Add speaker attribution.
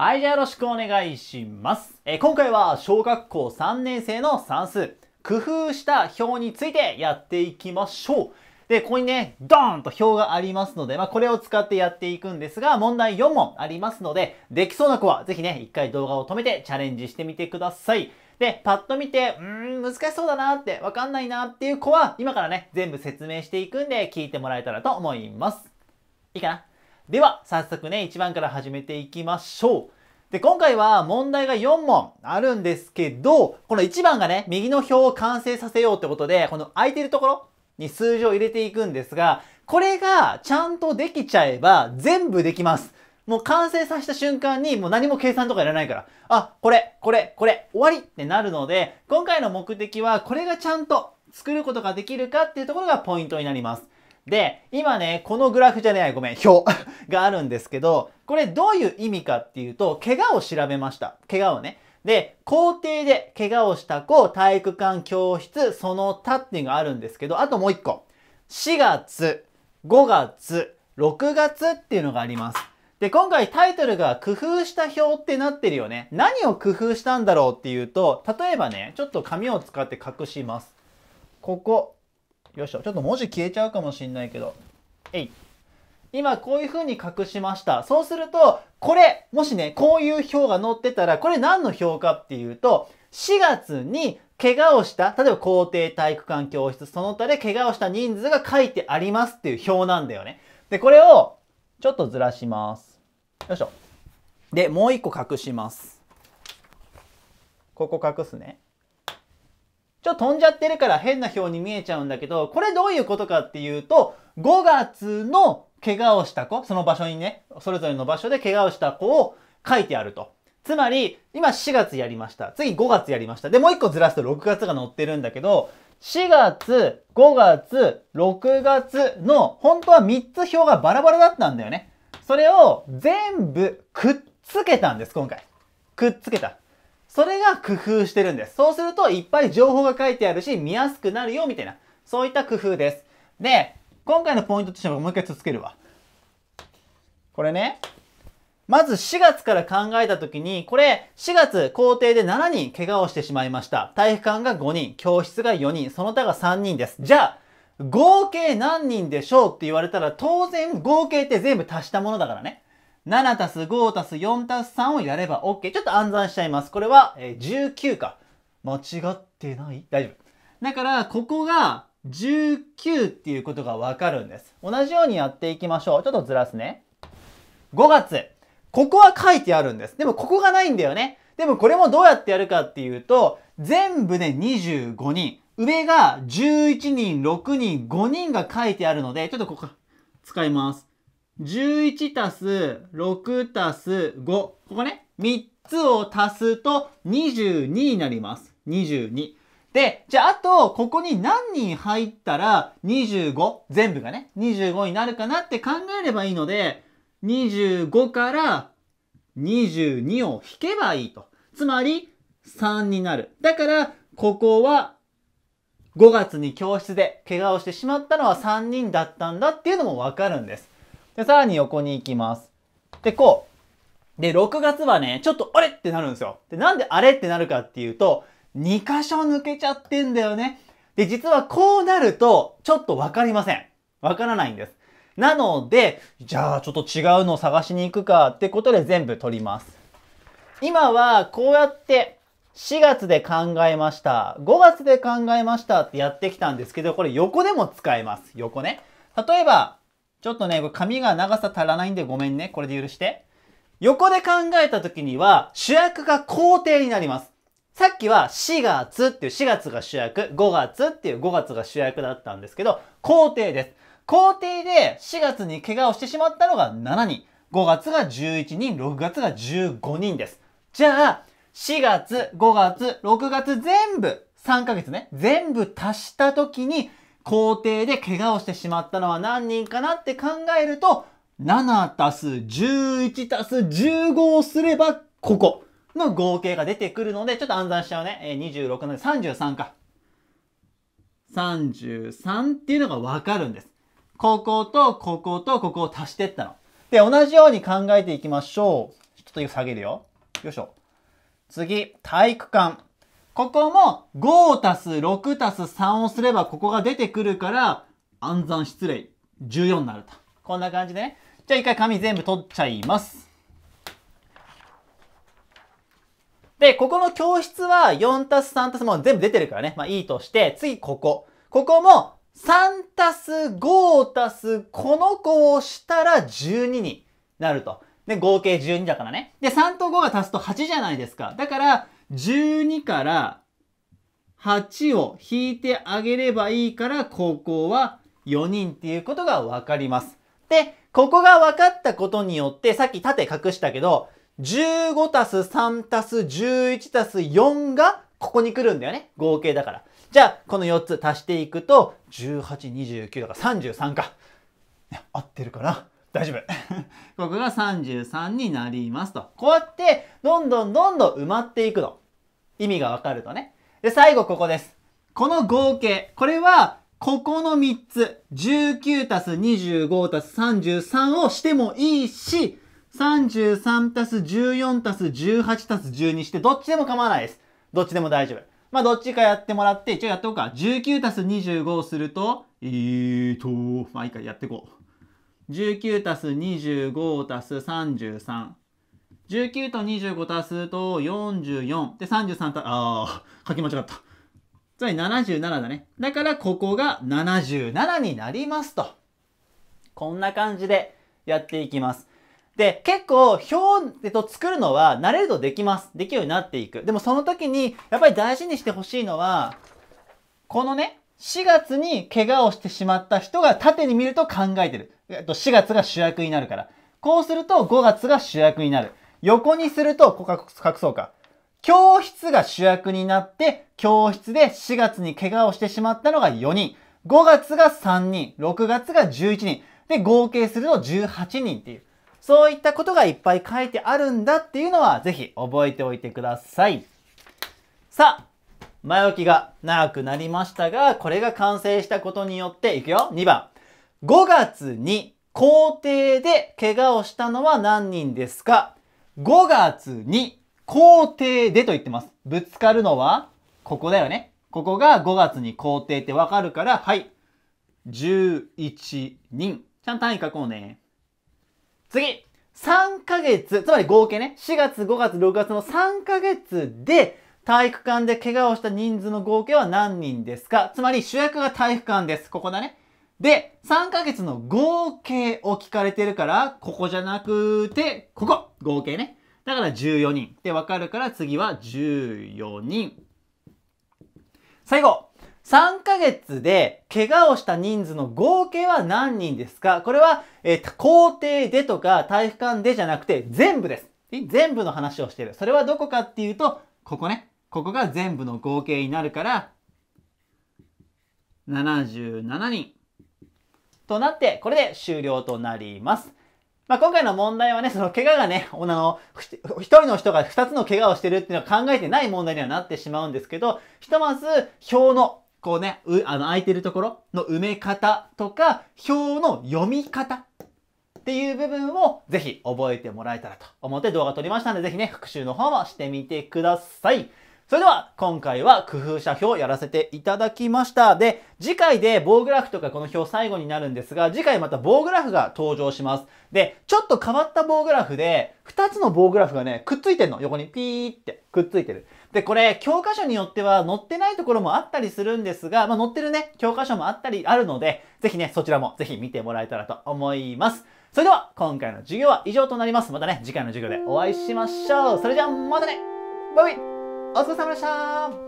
Speaker 1: はい、じゃあよろしくお願いします。えー、今回は小学校3年生の算数、工夫した表についてやっていきましょう。で、ここにね、ドーンと表がありますので、まあ、これを使ってやっていくんですが、問題4問ありますので、できそうな子はぜひね、一回動画を止めてチャレンジしてみてください。で、パッと見て、うーん、難しそうだなって、わかんないなっていう子は、今からね、全部説明していくんで、聞いてもらえたらと思います。いいかなでは、早速ね、1番から始めていきましょう。で、今回は問題が4問あるんですけど、この1番がね、右の表を完成させようってことで、この空いてるところに数字を入れていくんですが、これがちゃんとできちゃえば全部できます。もう完成させた瞬間にもう何も計算とかいらないから、あ、これ、これ、これ、終わりってなるので、今回の目的はこれがちゃんと作ることができるかっていうところがポイントになります。で、今ね、このグラフじゃない、ごめん、表 があるんですけど、これどういう意味かっていうと、怪我を調べました。怪我をね。で、校庭で怪我をした子、体育館、教室、その他っていうのがあるんですけど、あともう一個。4月、5月、6月っていうのがあります。で、今回タイトルが工夫した表ってなってるよね。何を工夫したんだろうっていうと、例えばね、ちょっと紙を使って隠します。ここ、よいしょ。ちょっと文字消えちゃうかもしんないけど。えい。今こういう風に隠しました。そうすると、これ、もしね、こういう表が載ってたら、これ何の表かっていうと、4月に怪我をした、例えば校庭体育館教室、その他で怪我をした人数が書いてありますっていう表なんだよね。で、これをちょっとずらします。よいしょ。で、もう一個隠します。ここ隠すね。ちょっと飛んじゃってるから変な表に見えちゃうんだけど、これどういうことかっていうと、5月の怪我をした子、その場所にね、それぞれの場所で怪我をした子を書いてあると。つまり、今4月やりました。次5月やりました。で、もう一個ずらすと6月が載ってるんだけど、4月、5月、6月の本当は3つ表がバラバラだったんだよね。それを全部くっつけたんです、今回。くっつけた。それが工夫してるんです。そうするといっぱい情報が書いてあるし、見やすくなるよ、みたいな。そういった工夫です。で、今回のポイントとしてももう一回続けるわ。これね。まず4月から考えたときに、これ4月校庭で7人怪我をしてしまいました。体育館が5人、教室が4人、その他が3人です。じゃあ、合計何人でしょうって言われたら当然合計って全部足したものだからね。7たす5たす4たす3をやれば OK。ちょっと暗算しちゃいます。これは、え19か。間違ってない大丈夫。だから、ここが19っていうことがわかるんです。同じようにやっていきましょう。ちょっとずらすね。5月。ここは書いてあるんです。でもここがないんだよね。でもこれもどうやってやるかっていうと、全部で25人。上が11人、6人、5人が書いてあるので、ちょっとここ使います。11たす6たす5。ここね、3つを足すと22になります。22。で、じゃああと、ここに何人入ったら25、全部がね、25になるかなって考えればいいので、25から22を引けばいいと。つまり、3になる。だから、ここは5月に教室で怪我をしてしまったのは3人だったんだっていうのもわかるんです。で、さらに横に行きます。で、こう。で、6月はね、ちょっとあれってなるんですよ。で、なんであれってなるかっていうと、2箇所抜けちゃってんだよね。で、実はこうなると、ちょっとわかりません。わからないんです。なので、じゃあちょっと違うのを探しに行くかってことで全部取ります。今はこうやって4月で考えました。5月で考えましたってやってきたんですけど、これ横でも使えます。横ね。例えば、ちょっとね、これ髪が長さ足らないんでごめんね。これで許して。横で考えた時には、主役が皇帝になります。さっきは4月っていう4月が主役、5月っていう5月が主役だったんですけど、皇帝です。皇帝で4月に怪我をしてしまったのが7人、5月が11人、6月が15人です。じゃあ、4月、5月、6月全部、3ヶ月ね、全部足した時に校庭で怪我をしてしまったのは何人かなって考えると、7たす11たす15をすれば、ここの合計が出てくるので、ちょっと暗算しちゃうね。え26の33か。33っていうのがわかるんです。こことこことここを足してったの。で、同じように考えていきましょう。ちょっと下げるよ。よいしょ。次、体育館。ここも5たす6たす3をすればここが出てくるから暗算失礼14になると。こんな感じでね。じゃあ一回紙全部取っちゃいます。で、ここの教室は4たす3たすもう全部出てるからね。まあいいとして、次ここ。ここも3たす5たすこの子をしたら12になると。で、合計12だからね。で、3と5が足すと8じゃないですか。だから、12から8を引いてあげればいいから高校は4人っていうことが分かります。で、ここが分かったことによってさっき縦隠したけど15たす3たす11たす4がここに来るんだよね。合計だから。じゃあ、この4つ足していくと、18、29だから33か。合ってるかな大丈夫。ここが33になりますと。こうやって、どんどんどんどん埋まっていくの。意味がわかるとね。で、最後ここです。この合計。これは、ここの3つ。19たす25たす33をしてもいいし、33たす14たす18たす12して、どっちでも構わないです。どっちでも大丈夫。まあ、どっちかやってもらって、一応やっておこうか。19たす25をすると、ええと、まあ、いいか、やっていこう。19たす25たす33。19と25足すと44。で、33た、ああ、書き間違った。つまり77だね。だからここが77になりますと。こんな感じでやっていきます。で、結構表、えっと、作るのは慣れるとできます。できるようになっていく。でもその時に、やっぱり大事にしてほしいのは、このね、4月に怪我をしてしまった人が縦に見ると考えてる。4月が主役になるから。こうすると5月が主役になる。横にすると、ここ隠そうか。教室が主役になって、教室で4月に怪我をしてしまったのが4人。5月が3人、6月が11人。で、合計すると18人っていう。そういったことがいっぱい書いてあるんだっていうのは、ぜひ覚えておいてください。さあ、前置きが長くなりましたが、これが完成したことによって、いくよ !2 番。5月に校庭で怪我をしたのは何人ですか ?5 月に校庭でと言ってます。ぶつかるのは、ここだよね。ここが5月に校庭ってわかるから、はい。11人。ちゃんと単位書こうね。次 !3 ヶ月、つまり合計ね、4月、5月、6月の3ヶ月で、体育館で怪我をした人数の合計は何人ですかつまり主役が体育館です。ここだね。で、3ヶ月の合計を聞かれてるから、ここじゃなくて、ここ合計ね。だから14人。で、わかるから次は14人。最後。3ヶ月で怪我をした人数の合計は何人ですかこれは、えー、校庭でとか体育館でじゃなくて全部です。全部の話をしてる。それはどこかっていうと、ここね。ここが全部の合計になるから77人となってこれで終了となります。まあ、今回の問題はね、その怪我がね、女の、一人の人が二つの怪我をしてるっていうのは考えてない問題にはなってしまうんですけど、ひとまず表のこうね、う、あの、空いてるところの埋め方とか、表の読み方っていう部分をぜひ覚えてもらえたらと思って動画撮りましたので、ぜひね、復習の方もしてみてください。それでは今回は工夫者表をやらせていただきました。で、次回で棒グラフとかこの表最後になるんですが、次回また棒グラフが登場します。で、ちょっと変わった棒グラフで、2つの棒グラフがね、くっついてんの。横にピーってくっついてる。で、これ、教科書によっては載ってないところもあったりするんですが、まあ、載ってるね、教科書もあったりあるので、ぜひね、そちらもぜひ見てもらえたらと思います。それでは、今回の授業は以上となります。またね、次回の授業でお会いしましょう。それじゃあ、またねバイバイお疲れ様でした